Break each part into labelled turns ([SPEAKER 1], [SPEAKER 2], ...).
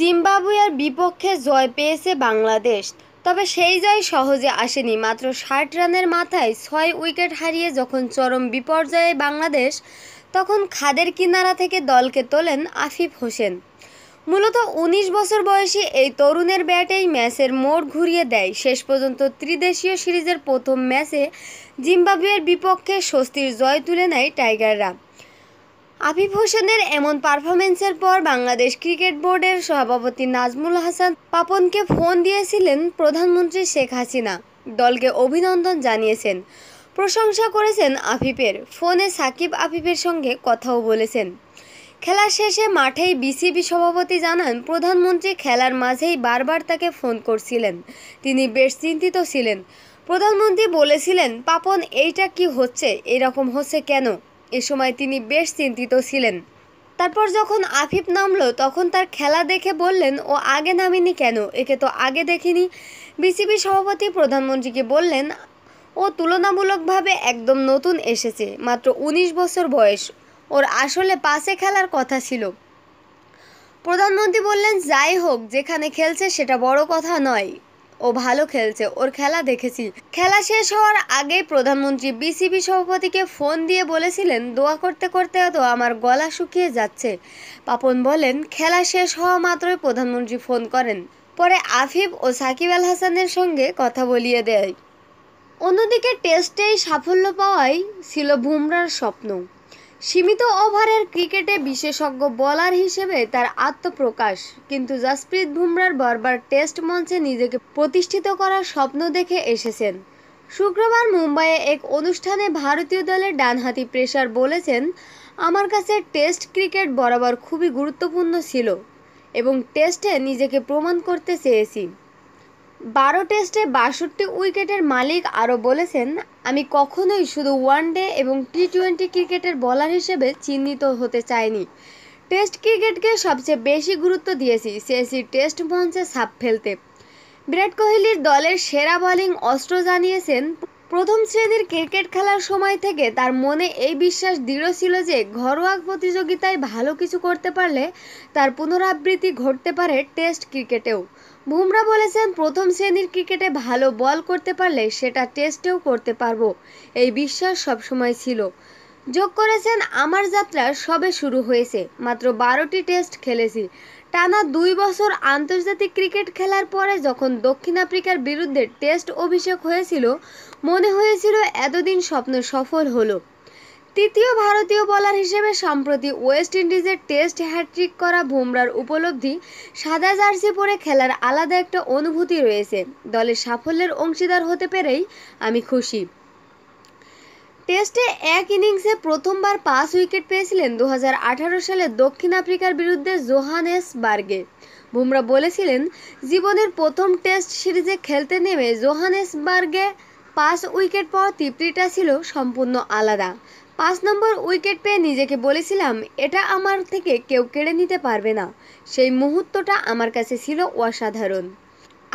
[SPEAKER 1] জিম্বাবুয়ের বিপক্ষে জয় পেয়েছে বাংলাদেশ তবে সেই জয় সহজে আসেনি মাত্র ষাট রানের মাথায় ছয় উইকেট হারিয়ে যখন চরম বিপর্যয়ে বাংলাদেশ তখন খাদের কিনারা থেকে দলকে তোলেন আফিফ হোসেন মূলত ১৯ বছর বয়সী এই তরুণের ব্যাটেই ম্যাচের মোড় ঘুরিয়ে দেয় শেষ পর্যন্ত ত্রিদেশীয় সিরিজের প্রথম ম্যাচে জিম্বাবুয়ের বিপক্ষে স্বস্তির জয় তুলে নেয় টাইগাররা আফিফ হোসেনের এমন পারফরমেন্সের পর বাংলাদেশ ক্রিকেট বোর্ডের সভাপতি নাজমুল হাসান পাপনকে ফোন দিয়েছিলেন প্রধানমন্ত্রী শেখ হাসিনা দলকে অভিনন্দন জানিয়েছেন প্রশংসা করেছেন আফিফের ফোনে সাকিব আফিফের সঙ্গে কথাও বলেছেন খেলা শেষে মাঠেই বিসিবি সভাপতি জানান প্রধানমন্ত্রী খেলার মাঝেই বারবার তাকে ফোন করছিলেন তিনি বেশ চিন্তিত ছিলেন প্রধানমন্ত্রী বলেছিলেন পাপন এইটা কি হচ্ছে এরকম হচ্ছে কেন এ সময় তিনি বেশ চিন্তিত ছিলেন তারপর যখন আফিফ নামলো তখন তার খেলা দেখে বললেন ও আগে নামিনি কেন একে তো আগে দেখিনি বিসিবি সভাপতি প্রধানমন্ত্রীকে বললেন ও তুলনামূলকভাবে একদম নতুন এসেছে মাত্র ১৯ বছর বয়স ওর আসলে পাশে খেলার কথা ছিল প্রধানমন্ত্রী বললেন যাই হোক যেখানে খেলছে সেটা বড় কথা নয় ও ভালো খেলছে ওর খেলা দেখেছি খেলা শেষ হওয়ার আগেই প্রধানমন্ত্রী বিসিবি সভাপতিকে ফোন দিয়ে বলেছিলেন দোয়া করতে করতে তো আমার গলা শুকিয়ে যাচ্ছে পাপন বলেন খেলা শেষ হওয়া মাত্রই প্রধানমন্ত্রী ফোন করেন পরে আফিফ ও সাকিব আল হাসানের সঙ্গে কথা বলিয়ে দেয় অন্যদিকে টেস্টেই সাফল্য পাওয়াই ছিল বুমরার স্বপ্ন সীমিত ওভারের ক্রিকেটে বিশেষজ্ঞ বোলার হিসেবে তার আত্মপ্রকাশ কিন্তু জাসপ্রীত বুমরার বারবার টেস্ট মঞ্চে নিজেকে প্রতিষ্ঠিত করার স্বপ্ন দেখে এসেছেন শুক্রবার মুম্বাইয়ে এক অনুষ্ঠানে ভারতীয় দলের ডানহাতি প্রেসার বলেছেন আমার কাছে টেস্ট ক্রিকেট বরাবর খুবই গুরুত্বপূর্ণ ছিল এবং টেস্টে নিজেকে প্রমাণ করতে চেয়েছি বারো টেস্টে বাষট্টি উইকেটের মালিক আরও বলেছেন আমি কখনোই শুধু ওয়ান ডে এবং টি টোয়েন্টি ক্রিকেটের বলার হিসেবে চিহ্নিত হতে চাইনি টেস্ট ক্রিকেটকে সবচেয়ে বেশি গুরুত্ব দিয়েছি সেসি টেস্ট মঞ্চে ছাপ ফেলতে বিরাট কোহলির দলের সেরা বোলিং অস্ত্র জানিয়েছেন প্রথম শ্রেণীর ক্রিকেট খেলার সময় থেকে তার মনে এই বিশ্বাস দৃঢ় ছিল যে ঘরোয়া প্রতিযোগিতায় ভালো কিছু করতে পারলে তার পুনরাবৃত্তি ঘটতে পারে টেস্ট ক্রিকেটেও বুমরা বলেছেন প্রথম শ্রেণীর ক্রিকেটে ভালো বল করতে পারলে সেটা টেস্টেও করতে পারবো এই বিশ্বাস সবসময় ছিল যোগ করেছেন আমার যাত্রা সবে শুরু হয়েছে মাত্র বারোটি টেস্ট খেলেছি টানা দুই বছর আন্তর্জাতিক ক্রিকেট খেলার পরে যখন দক্ষিণ আফ্রিকার বিরুদ্ধে টেস্ট অভিষেক হয়েছিল মনে হয়েছিল এতদিন স্বপ্ন সফল হলো তৃতীয় ভারতীয় বলার হিসেবে সম্প্রতি ওয়েস্ট ইন্ডিজের টেস্ট হ্যাট্রিক করা বুমরার উপলব্ধি সাদা জার্সি পরে খেলার আলাদা একটা অনুভূতি রয়েছে দলের সাফল্যের অংশীদার হতে পেরেই আমি খুশি টেস্টে এক ইনিংসে প্রথমবার পাঁচ উইকেট পেয়েছিলেন দু সালে দক্ষিণ আফ্রিকার বিরুদ্ধে জোহানেসবার্গে বুমরা বলেছিলেন জীবনের প্রথম টেস্ট সিরিজে খেলতে নেমে জোহানেসবার্গে পাঁচ উইকেট পর তৃপ্তিটা ছিল সম্পূর্ণ আলাদা পাঁচ নম্বর উইকেট পেয়ে নিজেকে বলেছিলাম এটা আমার থেকে কেউ কেড়ে নিতে পারবে না সেই মুহূর্তটা আমার কাছে ছিল অসাধারণ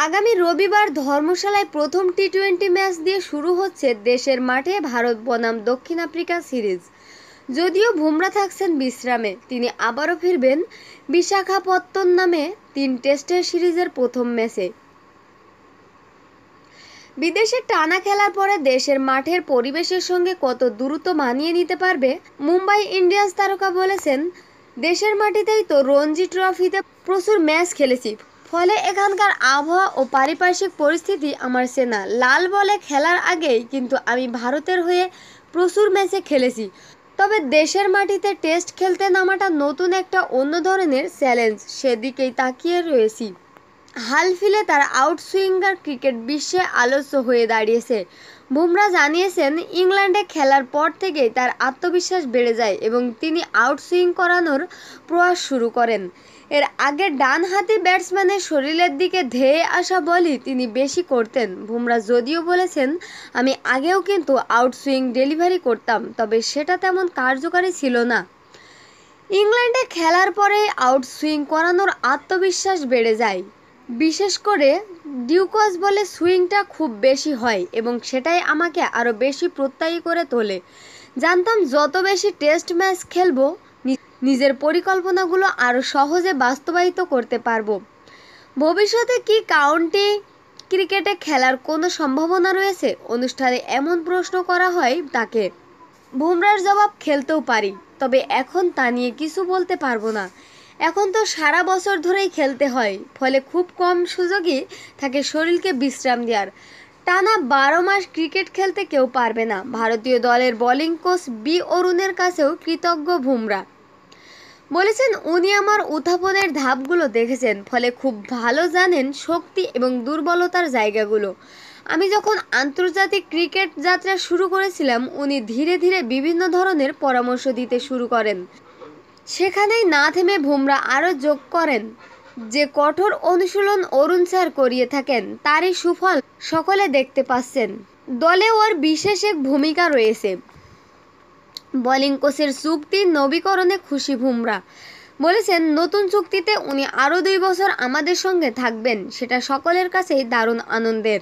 [SPEAKER 1] আগামী রবিবার ধর্মশালায় প্রথম টি টোয়েন্টি ম্যাচ দিয়ে শুরু হচ্ছে দেশের মাঠে ভারত বনাম দক্ষিণ আফ্রিকা সিরিজ যদিও ভুমরা থাকছেন বিশ্রামে তিনি আবারও ফিরবেন বিশাখাপত্তন নামে তিন টেস্টের সিরিজের প্রথম ম্যাচে বিদেশে টানা খেলার পরে দেশের মাঠের পরিবেশের সঙ্গে কত দ্রুত মানিয়ে নিতে পারবে মুম্বাই ইন্ডিয়ান্স তারকা বলেছেন দেশের মাটিতেই তো রঞ্জি ট্রফিতে প্রচুর ম্যাচ খেলেছি ফলে এখানকার আবহাওয়া ও পারিপার্শ্বিক পরিস্থিতি আমার সেনা লাল বলে খেলার আগেই কিন্তু আমি ভারতের হয়ে প্রচুর ম্যাচে খেলেছি তবে দেশের মাটিতে টেস্ট খেলতে নামাটা নতুন একটা অন্য ধরনের চ্যালেঞ্জ সেদিকেই তাকিয়ে রয়েছি হাল ফিলে তার আউটসুইঙ্গার ক্রিকেট বিশ্বে আলোচ্য হয়ে দাঁড়িয়েছে বুমরা জানিয়েছেন ইংল্যান্ডে খেলার পর থেকেই তার আত্মবিশ্বাস বেড়ে যায় এবং তিনি আউটসুইং করানোর প্রয়াস শুরু করেন এর আগে ডানহাতি ব্যাটসম্যানের শরীরের দিকে ধেয়ে আসা বলই তিনি বেশি করতেন বুমরা যদিও বলেছেন আমি আগেও কিন্তু আউটসুইং ডেলিভারি করতাম তবে সেটা তেমন কার্যকারী ছিল না ইংল্যান্ডে খেলার পরে আউটসুইং করানোর আত্মবিশ্বাস বেড়ে যায় বিশেষ করে ডিউকস বলে সুইংটা খুব বেশি হয় এবং সেটাই আমাকে আরও বেশি প্রত্যয়ী করে তোলে জানতাম যত বেশি টেস্ট ম্যাচ খেলবো নিজের পরিকল্পনাগুলো আরও সহজে বাস্তবায়িত করতে পারবো ভবিষ্যতে কি কাউন্টি ক্রিকেটে খেলার কোনো সম্ভাবনা রয়েছে অনুষ্ঠানে এমন প্রশ্ন করা হয় তাকে বুমরার জবাব খেলতেও পারি তবে এখন তা নিয়ে কিছু বলতে পারবো না এখন তো সারা বছর ধরেই খেলতে হয় ফলে খুব কম সুযোগই থাকে শরীরকে বিশ্রাম দেওয়ার টানা বারো মাস ক্রিকেট খেলতে কেউ পারবে না ভারতীয় দলের বোলিং কোচ বি অরুণের কাছেও কৃতজ্ঞ ভুমরা বলেছেন উনি আমার উত্থাপনের ধাপগুলো দেখেছেন ফলে খুব ভালো জানেন শক্তি এবং দুর্বলতার জায়গাগুলো আমি যখন আন্তর্জাতিক ক্রিকেট যাত্রা শুরু করেছিলাম উনি ধীরে ধীরে বিভিন্ন ধরনের পরামর্শ দিতে শুরু করেন সেখানেই না থেমে ভুমরা আরও যোগ করেন যে কঠোর অনুশীলন অরুণ স্যার করিয়ে থাকেন তারই সুফল সকলে দেখতে পাচ্ছেন দলে ওর বিশেষ এক ভূমিকা রয়েছে বোলিং কোচের চুক্তি নবীকরণে খুশি ভুমরা বলেছেন নতুন চুক্তিতে উনি আরও দুই বছর আমাদের সঙ্গে থাকবেন সেটা সকলের কাছেই দারুণ আনন্দের